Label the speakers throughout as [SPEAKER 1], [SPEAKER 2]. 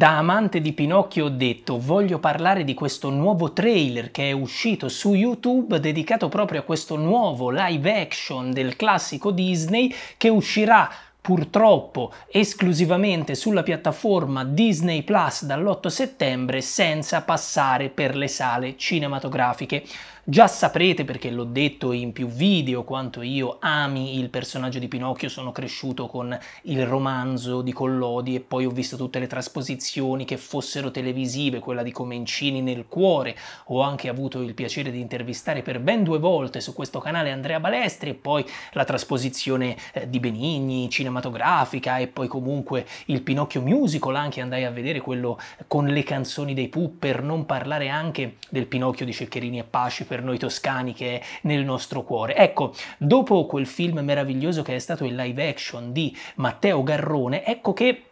[SPEAKER 1] Da amante di Pinocchio ho detto voglio parlare di questo nuovo trailer che è uscito su YouTube dedicato proprio a questo nuovo live action del classico Disney che uscirà purtroppo esclusivamente sulla piattaforma Disney Plus dall'8 settembre senza passare per le sale cinematografiche. Già saprete, perché l'ho detto in più video, quanto io ami il personaggio di Pinocchio, sono cresciuto con il romanzo di Collodi e poi ho visto tutte le trasposizioni che fossero televisive, quella di Comencini nel cuore, ho anche avuto il piacere di intervistare per ben due volte su questo canale Andrea Balestri e poi la trasposizione eh, di Benigni cinematografica e poi comunque il Pinocchio musical, anche andai a vedere quello con le canzoni dei Pooh, per non parlare anche del Pinocchio di Ceccherini e Paci per per noi toscani che è nel nostro cuore. Ecco, dopo quel film meraviglioso che è stato il live action di Matteo Garrone, ecco che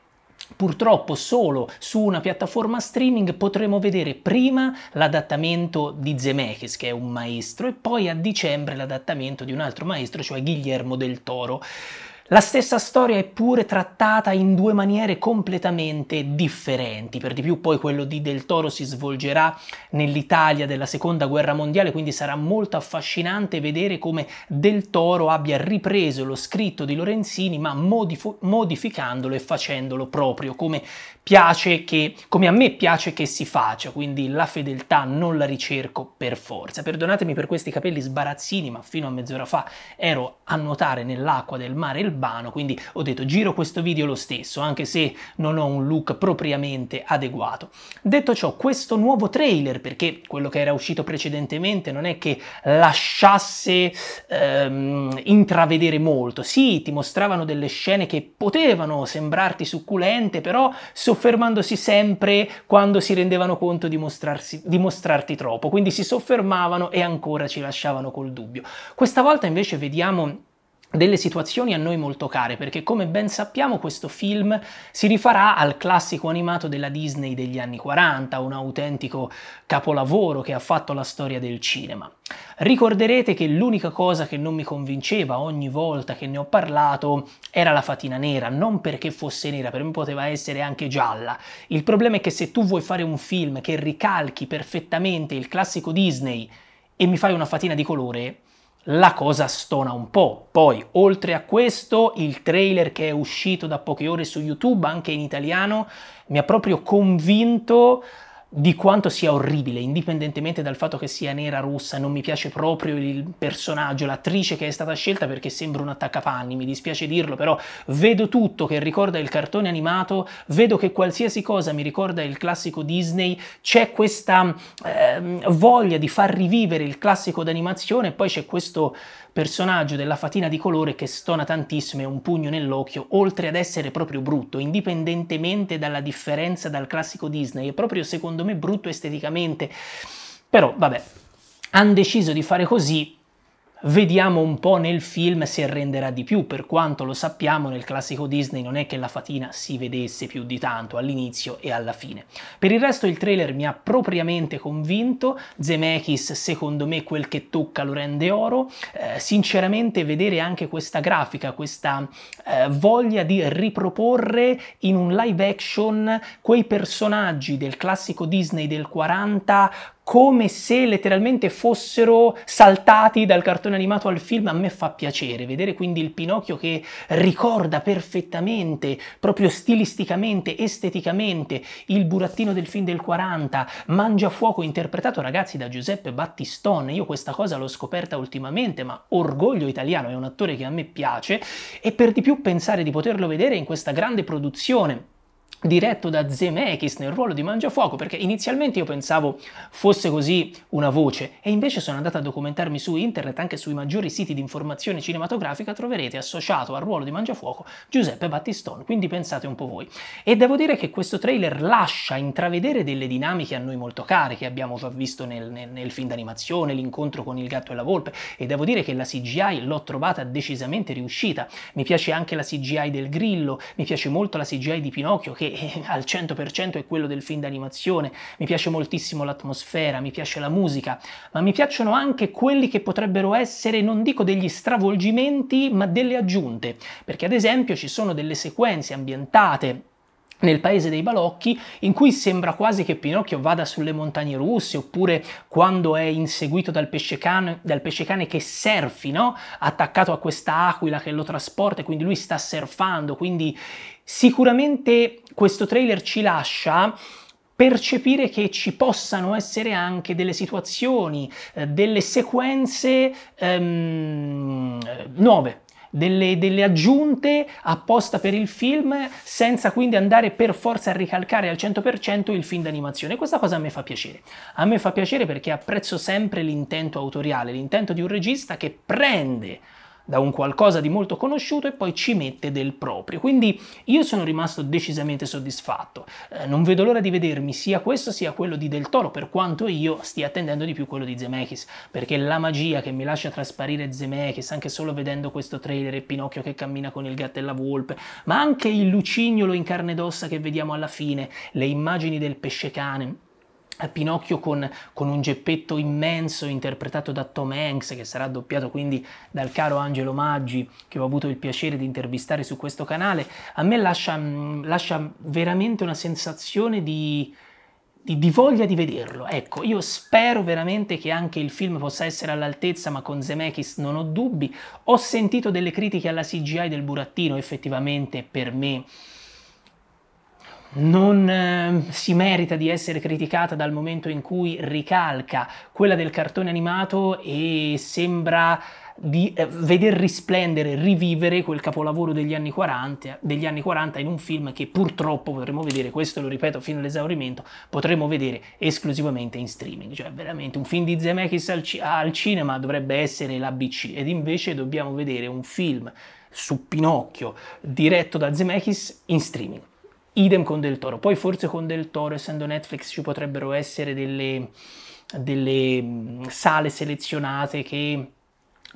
[SPEAKER 1] Purtroppo solo su una piattaforma streaming potremo vedere prima l'adattamento di Zemeckis, che è un maestro, e poi a dicembre l'adattamento di un altro maestro, cioè Guillermo del Toro. La stessa storia è pure trattata in due maniere completamente differenti, per di più poi quello di Del Toro si svolgerà nell'Italia della seconda guerra mondiale, quindi sarà molto affascinante vedere come Del Toro abbia ripreso lo scritto di Lorenzini ma modif- modificandolo e facendolo proprio, come, che, come a me piace che si faccia, quindi la fedeltà non la ricerco per forza. Perdonatemi per questi capelli sbarazzini, ma fino a mezz'ora fa ero a nuotare nell'acqua del mare il urbano, quindi ho detto giro questo video lo stesso, anche se non ho un look propriamente adeguato. Detto ciò, questo nuovo trailer, perché quello che era uscito precedentemente non è che lasciasse ehm, intravedere molto, sì, ti mostravano delle scene che potevano sembrarti succulente, però soffermandosi sempre quando si rendevano conto di, mostrarsi, di mostrarti troppo, quindi si soffermavano e ancora ci lasciavano col dubbio. Questa volta invece vediamo delle situazioni a noi molto care perché come ben sappiamo questo film si rifarà al classico animato della Disney degli anni 40, un autentico capolavoro che ha fatto la storia del cinema. Ricorderete che l'unica cosa che non mi convinceva ogni volta che ne ho parlato era la fatina nera, non perché fosse nera, per me poteva essere anche gialla. Il problema è che se tu vuoi fare un film che ricalchi perfettamente il classico Disney e mi fai una fatina di colore, la cosa stona un po'. Poi, oltre a questo, il trailer che è uscito da poche ore su YouTube, anche in italiano, mi ha proprio convinto di quanto sia orribile, indipendentemente dal fatto che sia nera russa, non mi piace proprio il personaggio, l'attrice che è stata scelta perché sembra un attaccapanni, mi dispiace dirlo, però vedo tutto che ricorda il cartone animato, vedo che qualsiasi cosa mi ricorda il classico Disney, c'è questa eh, voglia di far rivivere il classico d'animazione, e poi c'è questo personaggio della fatina di colore che stona tantissimo e un pugno nell'occhio, oltre ad essere proprio brutto, indipendentemente dalla differenza dal classico Disney, è proprio secondo me brutto esteticamente. Però vabbè, hanno deciso di fare così Vediamo un po' nel film se renderà di più, per quanto lo sappiamo nel classico Disney non è che la fatina si vedesse più di tanto all'inizio e alla fine. Per il resto il trailer mi ha propriamente convinto, Zemeckis secondo me quel che tocca lo rende oro, eh, sinceramente vedere anche questa grafica, questa eh, voglia di riproporre in un live action quei personaggi del classico Disney del 40 come se letteralmente fossero saltati dal cartone animato al film. A me fa piacere vedere quindi il Pinocchio che ricorda perfettamente, proprio stilisticamente, esteticamente, il burattino del film del 40, Mangiafuoco interpretato ragazzi da Giuseppe Battistone. Io questa cosa l'ho scoperta ultimamente, ma orgoglio italiano, è un attore che a me piace e per di più pensare di poterlo vedere in questa grande produzione diretto da Zemeckis nel ruolo di Mangiafuoco perché inizialmente io pensavo fosse così una voce e invece sono andato a documentarmi su internet anche sui maggiori siti di informazione cinematografica troverete associato al ruolo di Mangiafuoco Giuseppe Battistone quindi pensate un po' voi e devo dire che questo trailer lascia intravedere delle dinamiche a noi molto care che abbiamo già visto nel, nel, nel film d'animazione l'incontro con il gatto e la volpe e devo dire che la CGI l'ho trovata decisamente riuscita mi piace anche la CGI del grillo mi piace molto la CGI di Pinocchio che che eh, al 100% è quello del film d'animazione, mi piace moltissimo l'atmosfera, mi piace la musica, ma mi piacciono anche quelli che potrebbero essere, non dico degli stravolgimenti, ma delle aggiunte, perché ad esempio ci sono delle sequenze ambientate nel paese dei balocchi in cui sembra quasi che Pinocchio vada sulle montagne russe oppure quando è inseguito dal pesce cane, dal pesce cane che surfi, no? attaccato a questa aquila che lo trasporta e quindi lui sta surfando, quindi sicuramente questo trailer ci lascia percepire che ci possano essere anche delle situazioni, eh, delle sequenze ehm, nuove, delle, delle, aggiunte apposta per il film senza quindi andare per forza a ricalcare al 100% il film d'animazione. Questa cosa a me fa piacere. A me fa piacere perché apprezzo sempre l'intento autoriale, l'intento di un regista che prende da un qualcosa di molto conosciuto e poi ci mette del proprio. Quindi io sono rimasto decisamente soddisfatto. Eh, non vedo l'ora di vedermi sia questo sia quello di Del Toro, per quanto io stia attendendo di più quello di Zemeckis, perché la magia che mi lascia trasparire Zemeckis, anche solo vedendo questo trailer e Pinocchio che cammina con il gatto e la volpe, ma anche il lucignolo in carne ed ossa che vediamo alla fine, le immagini del pesce cane, Pinocchio con, con, un geppetto immenso interpretato da Tom Hanks che sarà doppiato quindi dal caro Angelo Maggi che ho avuto il piacere di intervistare su questo canale, a me lascia, mm, lascia veramente una sensazione di, di, di, voglia di vederlo. Ecco, io spero veramente che anche il film possa essere all'altezza, ma con Zemeckis non ho dubbi. Ho sentito delle critiche alla CGI del burattino, effettivamente per me non eh, si merita di essere criticata dal momento in cui ricalca quella del cartone animato e sembra di eh, veder risplendere, rivivere quel capolavoro degli anni, 40, degli anni 40 in un film che purtroppo potremo vedere, questo lo ripeto fino all'esaurimento, potremo vedere esclusivamente in streaming, cioè veramente un film di Zemeckis al, ci al cinema dovrebbe essere l'ABC ed invece dobbiamo vedere un film su Pinocchio diretto da Zemeckis in streaming idem con Del Toro. Poi forse con Del Toro, essendo Netflix, ci potrebbero essere delle, delle mm, sale selezionate che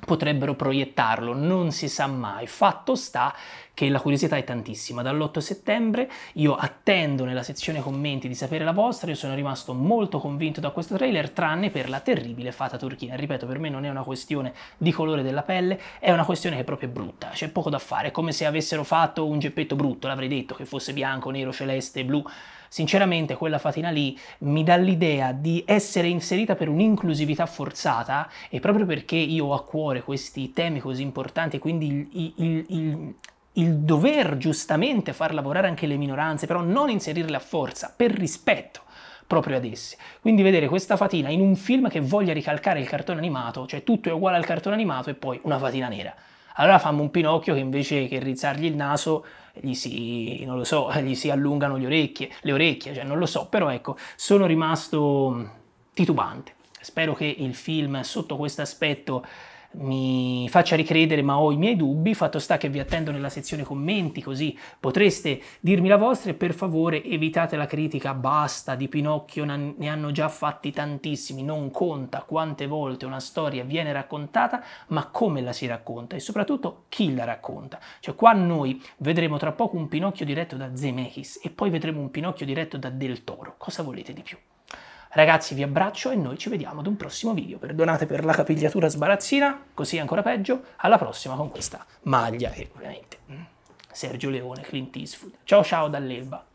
[SPEAKER 1] potrebbero proiettarlo, non si sa mai. Fatto sta che la curiosità è tantissima. Dall'8 settembre io attendo nella sezione commenti di sapere la vostra, io sono rimasto molto convinto da questo trailer, tranne per la terribile fata turchina. Ripeto, per me non è una questione di colore della pelle, è una questione che è proprio brutta, c'è poco da fare, è come se avessero fatto un geppetto brutto, l'avrei detto, che fosse bianco, nero, celeste, blu. Sinceramente quella fatina lì mi dà l'idea di essere inserita per un'inclusività forzata e proprio perché io ho a cuore questi temi così importanti, quindi il, il, il, il dover giustamente far lavorare anche le minoranze, però non inserirle a forza, per rispetto proprio ad esse. Quindi vedere questa fatina in un film che voglia ricalcare il cartone animato, cioè tutto è uguale al cartone animato e poi una fatina nera. Allora fammi un Pinocchio che invece che rizzargli il naso gli si, non lo so, gli si allungano le orecchie, le orecchie, cioè non lo so, però ecco, sono rimasto mm, titubante. Spero che il film sotto questo aspetto mi faccia ricredere ma ho i miei dubbi, fatto sta che vi attendo nella sezione commenti così potreste dirmi la vostra e per favore evitate la critica basta di Pinocchio ne hanno già fatti tantissimi, non conta quante volte una storia viene raccontata ma come la si racconta e soprattutto chi la racconta, cioè qua noi vedremo tra poco un Pinocchio diretto da Zemeckis e poi vedremo un Pinocchio diretto da Del Toro, cosa volete di più? Ragazzi vi abbraccio e noi ci vediamo ad un prossimo video. Perdonate per la capigliatura sbarazzina, così è ancora peggio. Alla prossima con questa maglia che ovviamente mm, Sergio Leone, Clint Eastwood. Ciao ciao dall'Elba.